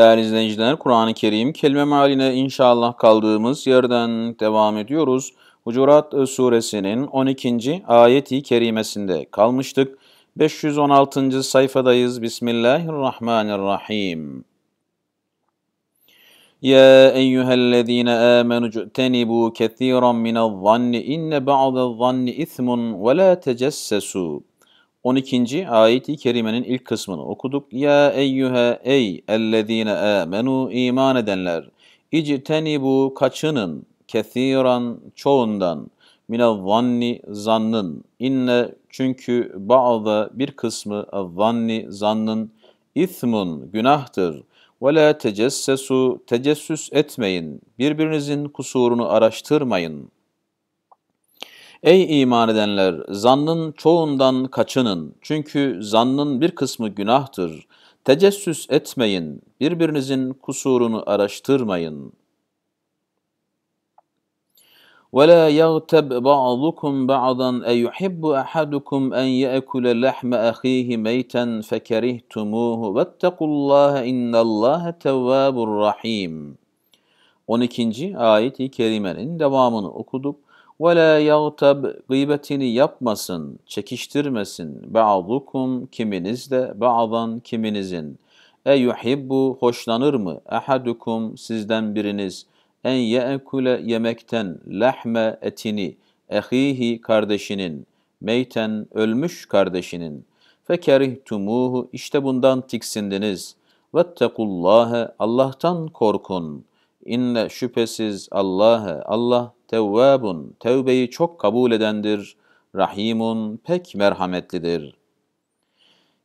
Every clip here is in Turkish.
Değerli izleyiciler, Kur'an-ı Kerim kelime maline inşallah kaldığımız yerden devam ediyoruz. Hucurat e, suresinin 12. ayeti kerimesinde kalmıştık. 516. sayfadayız. Bismillahirrahmanirrahim. يا أيها الذين آمنوا اجتنبوا كثيرا من الظن إن بعض الظن إثم ولا تجسسوا 12. ayeti kerimenin ilk kısmını okuduk. Ya eyyühe ey ellezine amenu iman edenler. bu kaçının kethiran çoğundan minel vanni zannın inne çünkü bazı bir kısmı vanni zannın ithmun günahtır. Ve la tecessesu tecessüs etmeyin. Birbirinizin kusurunu araştırmayın.'' Ey iman edenler! Zannın çoğundan kaçının. Çünkü zannın bir kısmı günahtır. Tecessüs etmeyin. Birbirinizin kusurunu araştırmayın. وَلَا يَغْتَبْ بَعْضُكُمْ بَعْضًا اَيُحِبُّ اَحَدُكُمْ اَنْ يَأْكُلَ لَحْمَ أَخِيهِ مَيْتًا فَكَرِهْتُمُوهُ وَاتَّقُوا اللّٰهَ اِنَّ اللّٰهَ تَوَّابٌ رَحِيمٌ 12. ayet-i kerimenin devamını okuduk. Ve la gıybetini yapmasın, çekiştirmesin. Ba'dukum kiminizle, ba'dan kiminizin. E yuhibbu hoşlanır mı? Ahadukum sizden biriniz. En yeekule yemekten lehme etini. Ehihi kardeşinin. Meyten ölmüş kardeşinin. Fekerhtumuhu işte bundan tiksindiniz. Vettekullâhe Allah'tan korkun.'' İnne şüphesiz Allah'ı Allah tevvabun tevbeyi çok kabul edendir. Rahimun pek merhametlidir.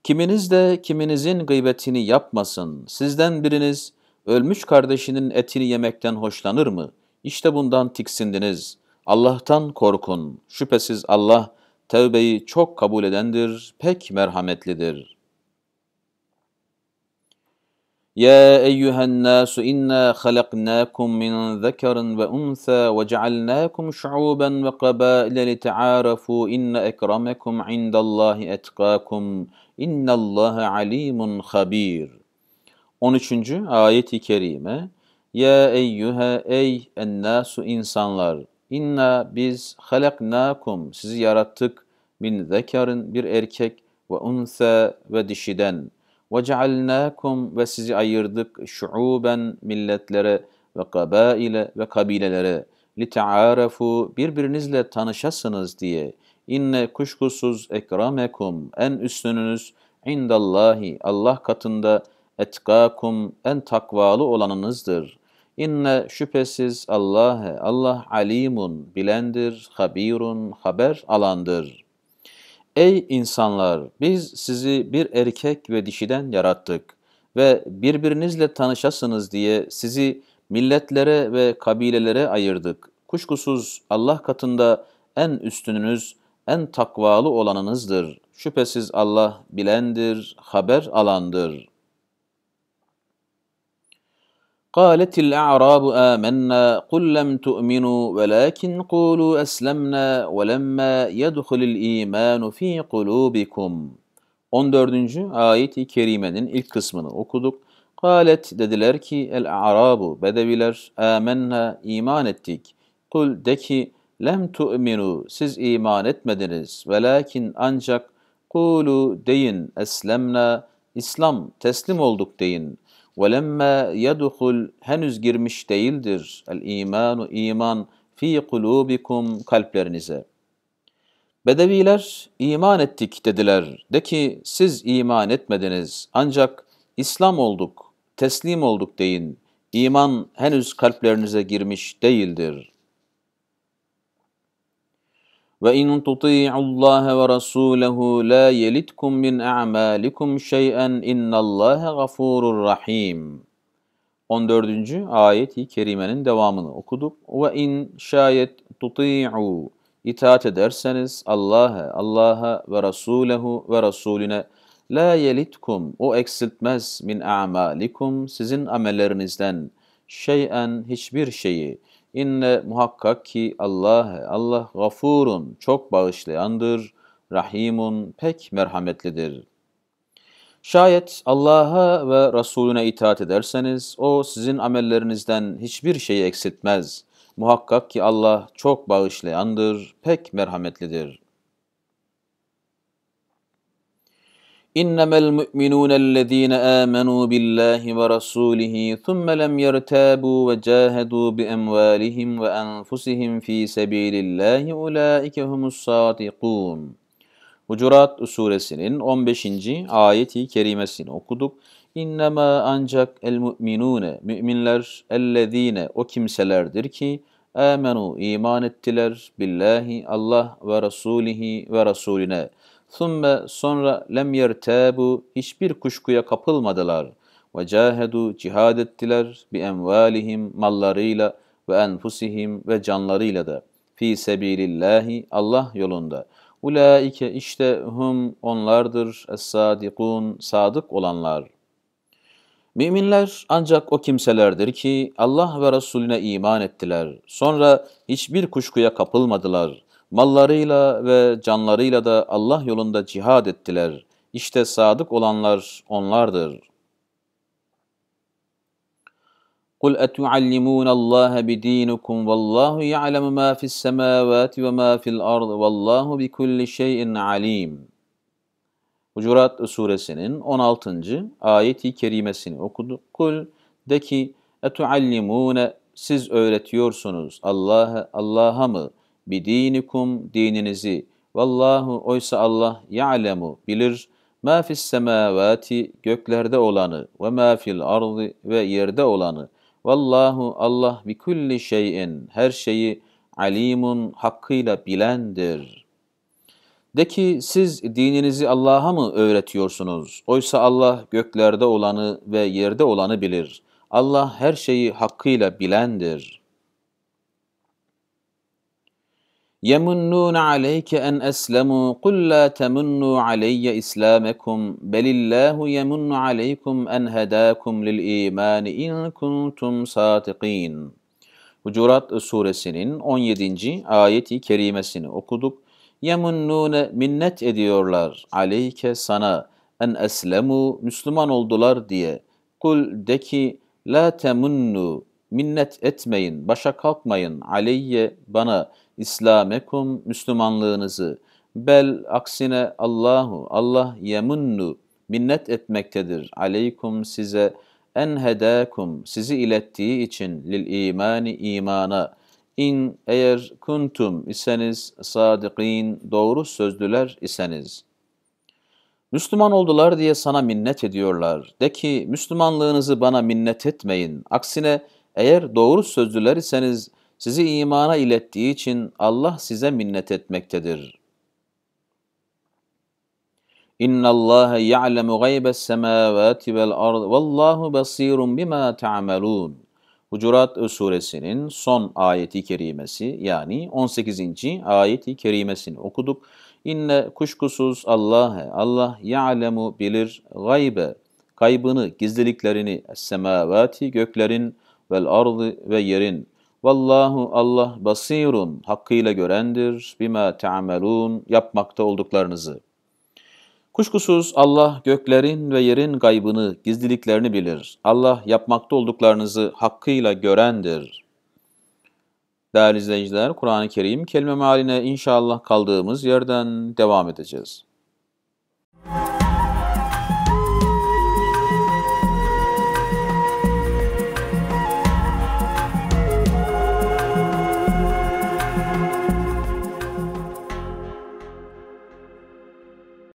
Kiminiz de kiminizin gıybetini yapmasın. Sizden biriniz ölmüş kardeşinin etini yemekten hoşlanır mı? İşte bundan tiksindiniz. Allah'tan korkun. Şüphesiz Allah tevbeyi çok kabul edendir, pek merhametlidir.'' يا أيها الناس إنا خلقناكم من ذكر وأنثى وجعلناكم شعوبا وقبائل لتعارفوا إن أكرمكم عند الله أتقاكم إن الله عليم خبير 13. ayet-i kerime Ya eyyühe ey ennasu insanlar inna biz halaknakum sizi yarattık min zekarın bir erkek ve unse ve dişiden وَجَعَلْنَاكُمْ ve sizi ayırdık şuuben milletlere ve kabaile ve kabilelere لِتَعَارَفُوا birbirinizle tanışasınız diye inne kuşkusuz ekramekum en üstününüz indallahi Allah katında etkakum en takvalı olanınızdır. İnne şüphesiz Allah'e Allah alimun bilendir, habirun haber alandır.'' Ey insanlar! Biz sizi bir erkek ve dişiden yarattık ve birbirinizle tanışasınız diye sizi milletlere ve kabilelere ayırdık. Kuşkusuz Allah katında en üstününüz, en takvalı olanınızdır. Şüphesiz Allah bilendir, haber alandır.'' قالت الأعراب آمنا قل لم تؤمنوا ولكن قولوا أسلمنا ولما يدخل الإيمان في قلوبكم 14. ayet-i kerimenin ilk kısmını okuduk. Kalet dediler ki el-a'rabu bedeviler amenna iman ettik. Kul de ki lem tu'minu siz iman etmediniz. Velakin ancak kulu deyin eslemna İslam teslim olduk deyin. وَلَمَّا يَدُخُلْ Henüz girmiş değildir el-imanu iman fi kulubikum kalplerinize. Bedeviler iman ettik dediler. De ki siz iman etmediniz ancak İslam olduk, teslim olduk deyin. İman henüz kalplerinize girmiş değildir.'' وَاِنْ تُطِيعُوا Allah ve لَا la مِنْ min شَيْئًا şeyen. اللّٰهَ غَفُورٌ رَحِيمٌ 14. ayet-i kerimenin devamını okuduk. Ve in şayet tuti'u itaat ederseniz Allah'a, Allah'a ve Rasulehu ve Rasulüne la yelitkum o eksiltmez min a'malikum sizin amellerinizden şeyen hiçbir şeyi İnne muhakkak ki Allah, Allah gafurun, çok bağışlayandır, rahimun, pek merhametlidir. Şayet Allah'a ve Resulüne itaat ederseniz, o sizin amellerinizden hiçbir şeyi eksiltmez. Muhakkak ki Allah çok bağışlayandır, pek merhametlidir.'' إنما المؤمنون الذين آمنوا بالله ورسوله ثم لم يرتابوا وجاهدوا بأموالهم وأنفسهم في سبيل الله أولئك هم الصادقون Hucurat suresinin 15. ayeti kerimesini okuduk. İnnemâ ancak el mü'minûne, mü'minler ellezîne o kimselerdir ki amenu iman ettiler billahi Allah ve rasulihi ve rasulüne. Thumme sonra lem yertâbu hiçbir kuşkuya kapılmadılar. Ve cahedu cihad ettiler bi emvalihim mallarıyla ve enfusihim ve canlarıyla da fi sebilillahi Allah yolunda. Ulaike işte hum onlardır es sadık olanlar. Müminler ancak o kimselerdir ki Allah ve Resulüne iman ettiler. Sonra hiçbir kuşkuya kapılmadılar.'' Mallarıyla ve canlarıyla da Allah yolunda cihad ettiler. İşte sadık olanlar onlardır. قُلْ أَتُعَلِّمُونَ اللّٰهَ بِد۪ينُكُمْ وَاللّٰهُ يَعْلَمُ مَا فِي السَّمَاوَاتِ وَمَا فِي الْأَرْضِ وَاللّٰهُ بِكُلِّ شَيْءٍ عَلِيمٌ Hucurat suresinin 16. ayeti kerimesini okudu. Kul de ki etuallimune siz öğretiyorsunuz Allah'a Allah'a mı? dinikum dininizi vallahu oysa Allah ya'lemu bilir ma fis semavati göklerde olanı ve ma fil ardı ve yerde olanı vallahu Allah bi kulli şeyin her şeyi alimun hakkıyla bilendir. De ki siz dininizi Allah'a mı öğretiyorsunuz? Oysa Allah göklerde olanı ve yerde olanı bilir. Allah her şeyi hakkıyla bilendir.'' يَمُنُّونَ عَلَيْكَ أَنْ أَسْلَمُوا قُلْ لَا تَمُنُّوا عَلَيَّ إِسْلَامَكُمْ بَلِ اللّٰهُ يَمُنُّ عَلَيْكُمْ أَنْ هَدَاكُمْ لِلْا۪يمَانِ اِنْ كُنْتُمْ صَادِقِينَ Hucurat suresinin 17. ayeti kerimesini okuduk. يَمُنُّونَ minnet ediyorlar aleyke sana en eslemu Müslüman oldular diye. Kul de ki la temunnu minnet etmeyin, başa kalkmayın aleyye bana İslamekum Müslümanlığınızı bel aksine Allahu Allah yemunnu minnet etmektedir aleykum size en hedakum sizi ilettiği için lil imani imana in eğer kuntum iseniz sadikin doğru sözdüler iseniz Müslüman oldular diye sana minnet ediyorlar. De ki Müslümanlığınızı bana minnet etmeyin. Aksine eğer doğru sözdüler iseniz sizi imana ilettiği için Allah size minnet etmektedir. İnna Allah ya'lemu gaybes semavati vel ard vallahu basirun bima ta'malun. Hucurat suresinin son ayeti kerimesi yani 18. ayeti kerimesini okuduk. İnne kuşkusuz Allah Allah ya'lemu bilir gaybe kaybını, gizliliklerini semavati göklerin vel ardı ve yerin Vallahu Allah basirun hakkıyla görendir bima ta'melun yapmakta olduklarınızı. Kuşkusuz Allah göklerin ve yerin gaybını, gizliliklerini bilir. Allah yapmakta olduklarınızı hakkıyla görendir. Değerli izleyiciler, Kur'an-ı Kerim kelime maline inşallah kaldığımız yerden devam edeceğiz.